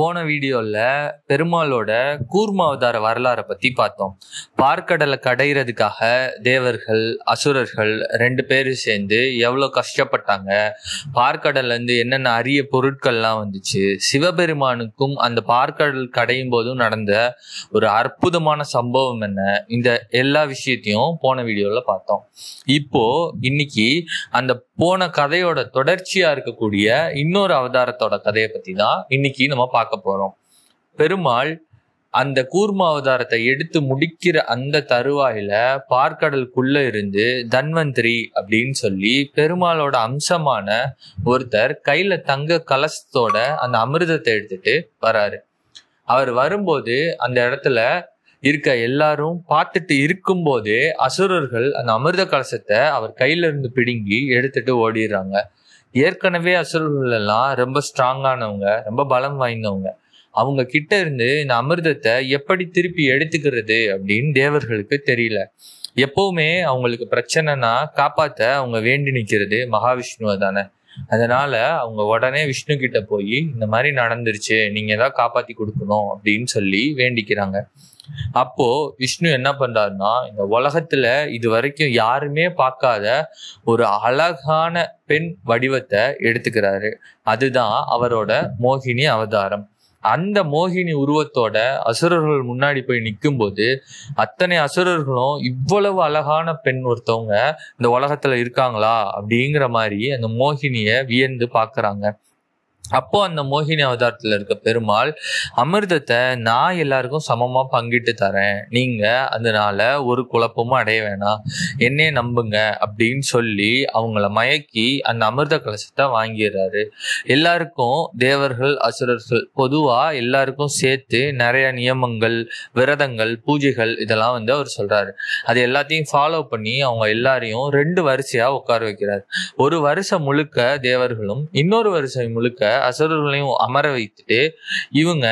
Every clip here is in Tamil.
போன வீடியோவில் பெருமாளோட கூர்மாவதார வரலாறை பற்றி பார்த்தோம் பார்க்கடலை கடையிறதுக்காக தேவர்கள் அசுரர்கள் ரெண்டு பேரும் சேர்ந்து எவ்வளோ கஷ்டப்பட்டாங்க பார்க்கடல்லேருந்து என்னென்ன அரிய பொருட்கள்லாம் வந்துச்சு சிவபெருமானுக்கும் அந்த பார்க்கடல் கடையும் போதும் நடந்த ஒரு அற்புதமான சம்பவம் என்ன இந்த எல்லா விஷயத்தையும் போன வீடியோவில் பார்த்தோம் இப்போது இன்னைக்கு அந்த போன கதையோட தொடர்ச்சியா இருக்கக்கூடிய இன்னொரு அவதாரத்தோட கதையை பத்தி தான் இன்னைக்கு நம்ம பார்க்க போறோம் பெருமாள் அந்த கூர்ம அவதாரத்தை எடுத்து முடிக்கிற அந்த தருவாயில பார்க்கடலுக்குள்ள இருந்து தன்வந்திரி அப்படின்னு சொல்லி பெருமாளோட அம்சமான ஒருத்தர் கையில தங்க கலசத்தோட அந்த அமிர்தத்தை எடுத்துட்டு வராரு அவர் வரும்போது அந்த இடத்துல இருக்க எல்லாரும் பார்த்துட்டு இருக்கும்போதே அசுரர்கள் அந்த அமிர்த கலசத்தை அவர் கையில இருந்து பிடுங்கி எடுத்துட்டு ஓடிடுறாங்க ஏற்கனவே அசுரர்கள் எல்லாம் ரொம்ப ஸ்ட்ராங்கானவங்க ரொம்ப பலம் வாய்ந்தவங்க அவங்க கிட்ட இருந்து இந்த அமிர்தத்தை எப்படி திருப்பி எடுத்துக்கிறது அப்படின்னு தேவர்களுக்கு தெரியல எப்பவுமே அவங்களுக்கு பிரச்சனைனா காப்பாத்த அவங்க வேண்டி நிற்கிறது மகாவிஷ்ணுவை தானே அதனால அவங்க உடனே விஷ்ணு கிட்ட போய் இந்த மாதிரி நடந்துருச்சு நீங்க தான் காப்பாத்தி கொடுக்கணும் அப்படின்னு சொல்லி வேண்டிக்கிறாங்க அப்போ விஷ்ணு என்ன பண்றாருன்னா இந்த உலகத்துல இது வரைக்கும் யாருமே பார்க்காத ஒரு அழகான பெண் வடிவத்தை எடுத்துக்கிறாரு அதுதான் அவரோட மோகினி அவதாரம் அந்த மோகினி உருவத்தோட அசுரர்கள் முன்னாடி போய் நிற்கும் போது அத்தனை அசுரர்களும் இவ்வளவு அழகான பெண் ஒருத்தவங்க இந்த உலகத்துல இருக்காங்களா அப்படிங்கிற மாதிரி அந்த மோகினிய வியந்து பாக்குறாங்க அப்போ அந்த மோகினி அவதாரத்தில் இருக்க பெருமாள் அமிர்தத்தை நான் எல்லாருக்கும் சமமாக பங்கிட்டு தரேன் நீங்கள் அதனால ஒரு குழப்பமும் அடைய வேணாம் என்னே நம்புங்க அப்படின்னு சொல்லி அவங்கள மயக்கி அந்த அமிர்த கலசத்தை வாங்கிடுறாரு எல்லாருக்கும் தேவர்கள் அசுரர்கள் பொதுவாக எல்லாருக்கும் சேர்த்து நிறைய நியமங்கள் விரதங்கள் பூஜைகள் இதெல்லாம் வந்து அவர் சொல்கிறாரு அது எல்லாத்தையும் ஃபாலோ பண்ணி அவங்க எல்லாரையும் ரெண்டு வரிசையாக உட்கார வைக்கிறார் ஒரு வருஷம் முழுக்க தேவர்களும் இன்னொரு வருஷம் முழுக்க அசுரர்களையும் அமர வைத்துட்டு இவங்க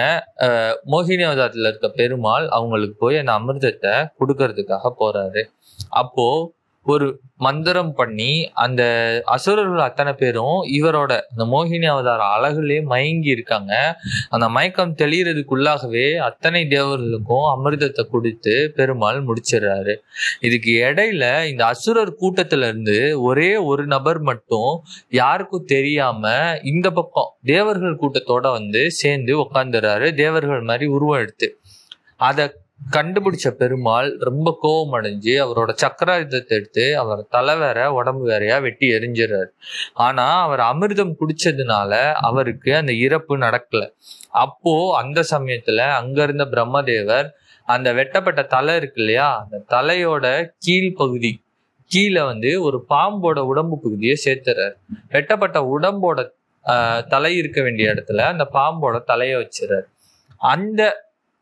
மோகினி அவதாரத்தில் இருக்க பெருமாள் அவங்களுக்கு போய் அந்த அமிர்தத்தை கொடுக்கறதுக்காக போறாரு அப்போ ஒரு மந்திரம் பண்ணி அந்த அசுரர்கள் அத்தனை பேரும் இவரோட இந்த மோகினி அவதார அழகுலே மயங்கி இருக்காங்க அந்த மயக்கம் தெளிகிறதுக்குள்ளாகவே அத்தனை தேவர்களுக்கும் அமிர்தத்தை கொடுத்து பெருமாள் முடிச்சிடுறாரு இதுக்கு இடையில இந்த அசுரர் கூட்டத்துல இருந்து ஒரே ஒரு நபர் மட்டும் யாருக்கும் தெரியாம இந்த பக்கம் தேவர்கள் கூட்டத்தோட வந்து சேர்ந்து உட்காந்துடுறாரு தேவர்கள் மாதிரி உருவம் எடுத்து அதை கண்டுபிடிச்ச பெருமாள் ரொம்ப கோபம் அடைஞ்சு அவரோட சக்கராயுதத்தை எடுத்து அவர் தலை வேற உடம்பு வேறையா வெட்டி எரிஞ்சிடறாரு ஆனா அவர் அமிர்தம் குடிச்சதுனால அவருக்கு அந்த இறப்பு நடக்கல அப்போ அந்த சமயத்துல அங்க இருந்த பிரம்மதேவர் அந்த வெட்டப்பட்ட தலை இருக்கு இல்லையா அந்த தலையோட கீழ் பகுதி கீழே வந்து ஒரு பாம்போட உடம்பு பகுதியை சேர்த்துறாரு வெட்டப்பட்ட உடம்போட தலை இருக்க வேண்டிய இடத்துல அந்த பாம்போட தலையை வச்சிடறாரு அந்த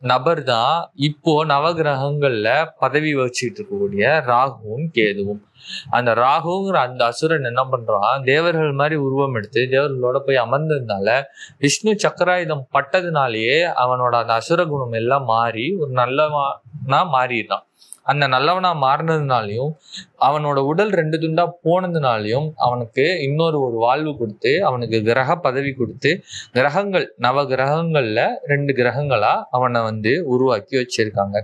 நபர் தான் இப்போ நவகிரகங்கள்ல பதவி வச்சுட்டு இருக்கக்கூடிய ராகுவும் கேதுவும் அந்த ராகுங்கிற அந்த அசுரன் என்ன பண்றான் தேவர்கள் மாதிரி உருவம் எடுத்து தேவர்களோட போய் அமர்ந்ததுனால விஷ்ணு சக்கராயுதம் பட்டதுனாலேயே அவனோட அந்த அசுர குணம் எல்லாம் மாறி ஒரு நல்லவனா மாறிடுறான் அந்த நல்லவனா மாறினதுனாலையும் அவனோட உடல் ரெண்டு துண்டா போனதுனாலையும் அவனுக்கு இன்னொரு ஒரு வாழ்வு கொடுத்து அவனுக்கு கிரக பதவி கொடுத்து கிரகங்கள் நவ கிரகங்கள்ல ரெண்டு கிரகங்களா அவனை வந்து உருவாக்கி வச்சிருக்காங்க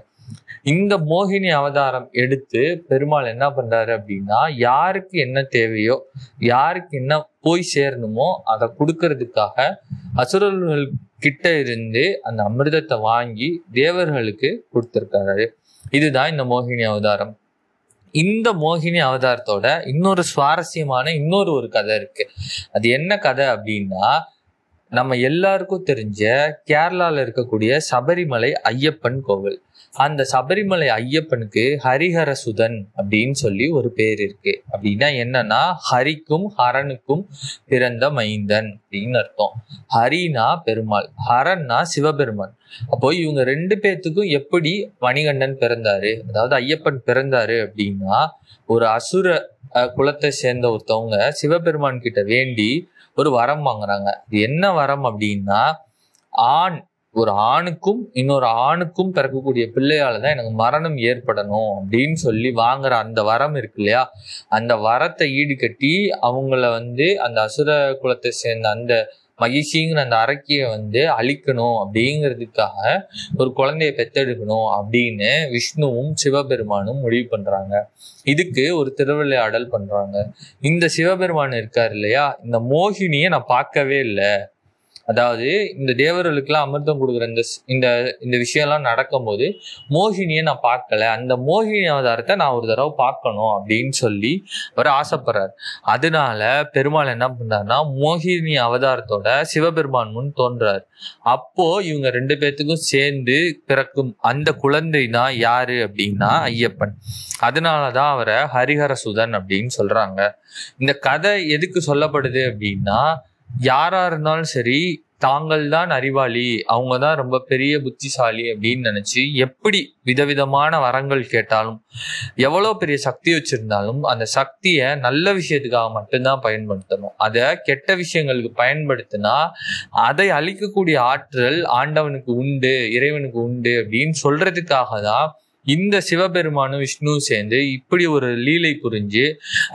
இந்த மோகினி அவதாரம் எடுத்து பெருமாள் என்ன பண்றாரு அப்படின்னா யாருக்கு என்ன தேவையோ யாருக்கு என்ன போய் சேரணுமோ அதை கொடுக்கறதுக்காக அசுரர்கள் கிட்ட இருந்து அந்த அமிர்தத்தை வாங்கி தேவர்களுக்கு கொடுத்துருக்காரு இதுதான் இந்த மோகினி அவதாரம் இந்த மோகினி அவதாரத்தோட இன்னொரு சுவாரஸ்யமான இன்னொரு ஒரு கதை இருக்கு அது என்ன கதை அப்படின்னா நம்ம எல்லாருக்கும் தெரிஞ்ச கேரளாவில் இருக்கக்கூடிய சபரிமலை ஐயப்பன் கோவில் அந்த சபரிமலை ஐயப்பனுக்கு ஹரிஹர சுதன் அப்படின்னு சொல்லி ஒரு பேர் இருக்கு அப்படின்னா என்னன்னா ஹரிக்கும் ஹரனுக்கும் பிறந்த மைந்தன் அப்படின்னு அர்த்தம் ஹரினா பெருமாள் ஹரன்னா சிவபெருமான் அப்போ இவங்க ரெண்டு பேர்த்துக்கும் எப்படி மணிகண்டன் பிறந்தாரு அதாவது ஐயப்பன் பிறந்தாரு அப்படின்னா ஒரு அசுர குலத்தை சேர்ந்த ஒருத்தவங்க சிவபெருமான் கிட்ட வேண்டி ஒரு வரம் வாங்குறாங்க இது என்ன வரம் அப்படின்னா ஆண் ஒரு ஆணுக்கும் இன்னொரு ஆணுக்கும் பிறக்கக்கூடிய பிள்ளையால தான் எனக்கு மரணம் ஏற்படணும் அப்படின்னு சொல்லி வாங்குற அந்த வரம் இருக்கு இல்லையா அந்த வரத்தை ஈடுகட்டி அவங்கள வந்து அந்த அசுர குலத்தை சேர்ந்த அந்த மகிழ்ச்சிங்கிற அந்த அரக்கியை வந்து அழிக்கணும் அப்படிங்கிறதுக்காக ஒரு குழந்தைய பெத்தெடுக்கணும் அப்படின்னு விஷ்ணுவும் சிவபெருமானும் முடிவு பண்றாங்க இதுக்கு ஒரு திருவிளையாடல் பண்றாங்க இந்த சிவபெருமான் இருக்கார் இல்லையா இந்த மோகினியை நான் பார்க்கவே இல்லை அதாவது இந்த தேவர்களுக்கெல்லாம் அமிர்தம் கொடுக்குற இந்த இந்த இந்த விஷயம்லாம் நடக்கும்போது மோகினியை நான் பார்க்கல அந்த மோகினி அவதாரத்தை நான் ஒரு தடவை பார்க்கணும் அப்படின்னு சொல்லி அவர் ஆசைப்படுறார் அதனால பெருமாள் என்ன பண்றாருன்னா மோகினி அவதாரத்தோட சிவபெருமான் முன் தோன்றார் அப்போ இவங்க ரெண்டு பேர்த்துக்கும் சேர்ந்து பிறக்கும் அந்த குழந்தை தான் யாரு அப்படின்னா ஐயப்பன் அதனாலதான் அவரை ஹரிஹரசுதன் அப்படின்னு சொல்றாங்க இந்த கதை எதுக்கு சொல்லப்படுது அப்படின்னா யாராக இருந்தாலும் சரி தாங்கள் தான் அறிவாளி அவங்க தான் ரொம்ப பெரிய புத்திசாலி அப்படின்னு நினச்சி எப்படி விதவிதமான வரங்கள் கேட்டாலும் எவ்வளோ பெரிய சக்தி வச்சுருந்தாலும் அந்த சக்தியை நல்ல விஷயத்துக்காக மட்டும்தான் பயன்படுத்தணும் அதை கெட்ட விஷயங்களுக்கு பயன்படுத்தினா அதை அழிக்கக்கூடிய ஆற்றல் ஆண்டவனுக்கு உண்டு இறைவனுக்கு உண்டு அப்படின்னு சொல்கிறதுக்காக தான் இந்த சிவபெருமானும் விஷ்ணு சேர்ந்து இப்படி ஒரு லீலை புரிஞ்சு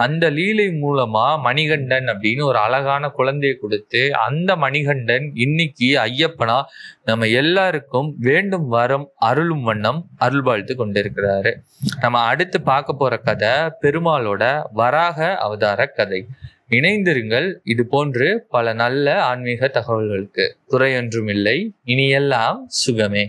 அந்த லீலை மூலமா மணிகண்டன் அப்படின்னு ஒரு அழகான குழந்தையை கொடுத்து அந்த மணிகண்டன் இன்னைக்கு ஐயப்பனா நம்ம எல்லாருக்கும் வேண்டும் வரம் அருளும் வண்ணம் அருள் வாழ்த்து கொண்டிருக்கிறாரு நம்ம அடுத்து பார்க்க போற கதை பெருமாளோட வராக அவதார கதை இணைந்திருங்கள் இது போன்று பல நல்ல ஆன்மீக தகவல்களுக்கு துறையொன்றும் இல்லை இனியெல்லாம் சுகமே